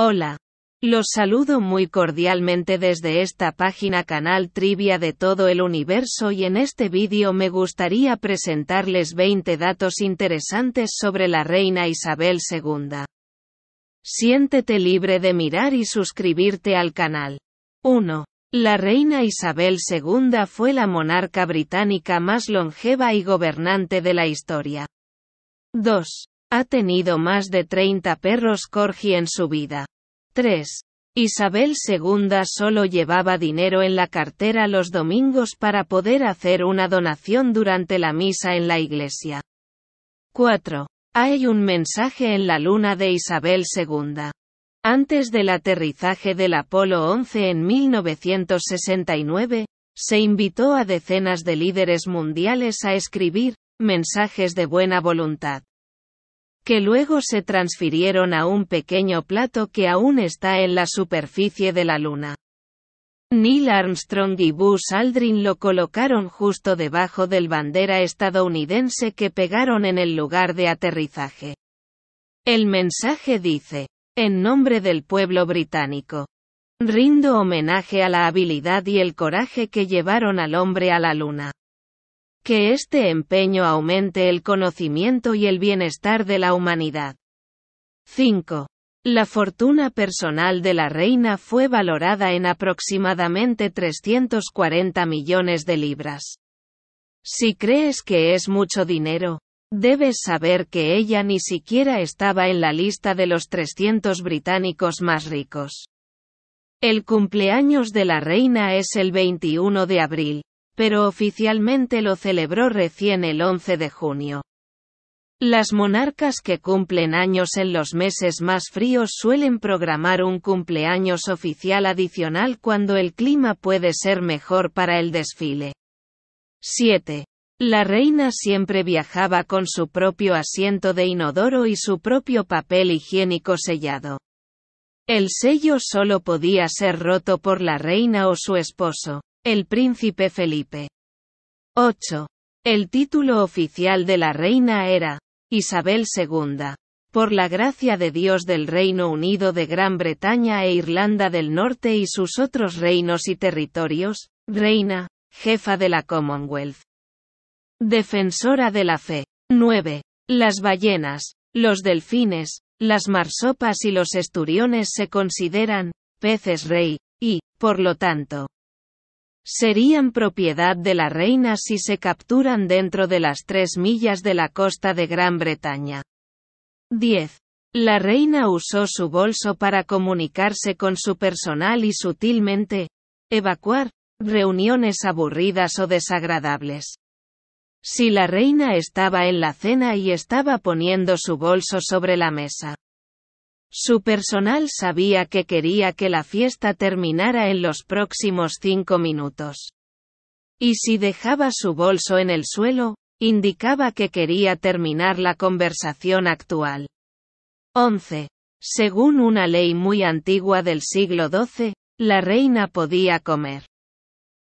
Hola. Los saludo muy cordialmente desde esta página canal Trivia de todo el universo y en este vídeo me gustaría presentarles 20 datos interesantes sobre la reina Isabel II. Siéntete libre de mirar y suscribirte al canal. 1. La reina Isabel II fue la monarca británica más longeva y gobernante de la historia. 2. Ha tenido más de 30 perros corgi en su vida. 3. Isabel II solo llevaba dinero en la cartera los domingos para poder hacer una donación durante la misa en la iglesia. 4. Hay un mensaje en la luna de Isabel II. Antes del aterrizaje del Apolo 11 en 1969, se invitó a decenas de líderes mundiales a escribir mensajes de buena voluntad que luego se transfirieron a un pequeño plato que aún está en la superficie de la Luna. Neil Armstrong y Buzz Aldrin lo colocaron justo debajo del bandera estadounidense que pegaron en el lugar de aterrizaje. El mensaje dice, en nombre del pueblo británico, rindo homenaje a la habilidad y el coraje que llevaron al hombre a la luna que este empeño aumente el conocimiento y el bienestar de la humanidad. 5. La fortuna personal de la reina fue valorada en aproximadamente 340 millones de libras. Si crees que es mucho dinero, debes saber que ella ni siquiera estaba en la lista de los 300 británicos más ricos. El cumpleaños de la reina es el 21 de abril, pero oficialmente lo celebró recién el 11 de junio. Las monarcas que cumplen años en los meses más fríos suelen programar un cumpleaños oficial adicional cuando el clima puede ser mejor para el desfile. 7. La reina siempre viajaba con su propio asiento de inodoro y su propio papel higiénico sellado. El sello solo podía ser roto por la reina o su esposo. El príncipe Felipe. 8. El título oficial de la reina era Isabel II. Por la gracia de Dios del Reino Unido de Gran Bretaña e Irlanda del Norte y sus otros reinos y territorios, reina, jefa de la Commonwealth. Defensora de la fe. 9. Las ballenas, los delfines, las marsopas y los esturiones se consideran peces rey, y, por lo tanto, serían propiedad de la reina si se capturan dentro de las tres millas de la costa de Gran Bretaña. 10. La reina usó su bolso para comunicarse con su personal y sutilmente evacuar reuniones aburridas o desagradables. Si la reina estaba en la cena y estaba poniendo su bolso sobre la mesa, su personal sabía que quería que la fiesta terminara en los próximos cinco minutos. Y si dejaba su bolso en el suelo, indicaba que quería terminar la conversación actual. 11. Según una ley muy antigua del siglo XII, la reina podía comer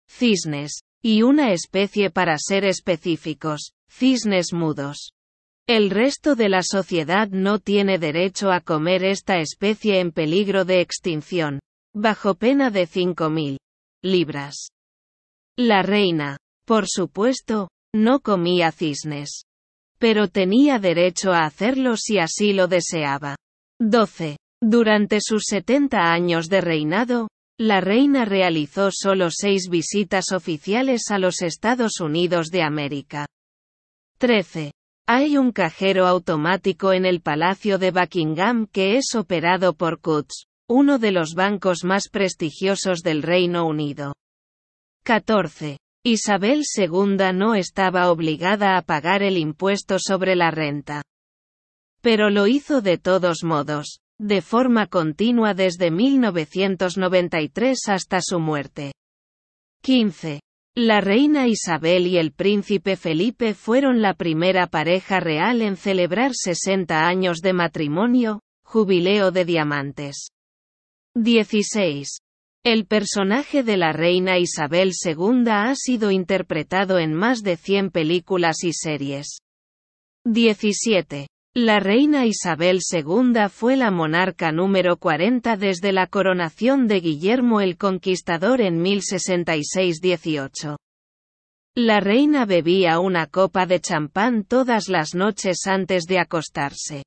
cisnes, y una especie para ser específicos, cisnes mudos. El resto de la sociedad no tiene derecho a comer esta especie en peligro de extinción, bajo pena de 5.000 libras. La reina, por supuesto, no comía cisnes. Pero tenía derecho a hacerlo si así lo deseaba. 12. Durante sus 70 años de reinado, la reina realizó solo seis visitas oficiales a los Estados Unidos de América. 13. Hay un cajero automático en el Palacio de Buckingham que es operado por Coutts, uno de los bancos más prestigiosos del Reino Unido. 14. Isabel II no estaba obligada a pagar el impuesto sobre la renta. Pero lo hizo de todos modos, de forma continua desde 1993 hasta su muerte. 15. La reina Isabel y el príncipe Felipe fueron la primera pareja real en celebrar 60 años de matrimonio, jubileo de diamantes. 16. El personaje de la reina Isabel II ha sido interpretado en más de 100 películas y series. 17. La reina Isabel II fue la monarca número 40 desde la coronación de Guillermo el Conquistador en 1066-18. La reina bebía una copa de champán todas las noches antes de acostarse.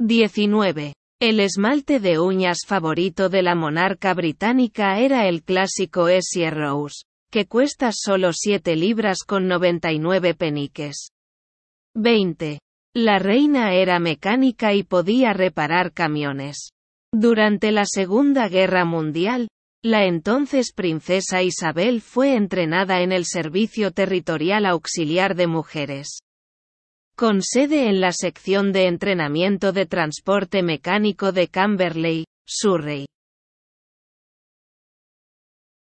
19. El esmalte de uñas favorito de la monarca británica era el clásico Essie Rose, que cuesta solo 7 libras con 99 peniques. 20. La reina era mecánica y podía reparar camiones. Durante la Segunda Guerra Mundial, la entonces princesa Isabel fue entrenada en el Servicio Territorial Auxiliar de Mujeres. Con sede en la sección de entrenamiento de transporte mecánico de Camberley, Surrey.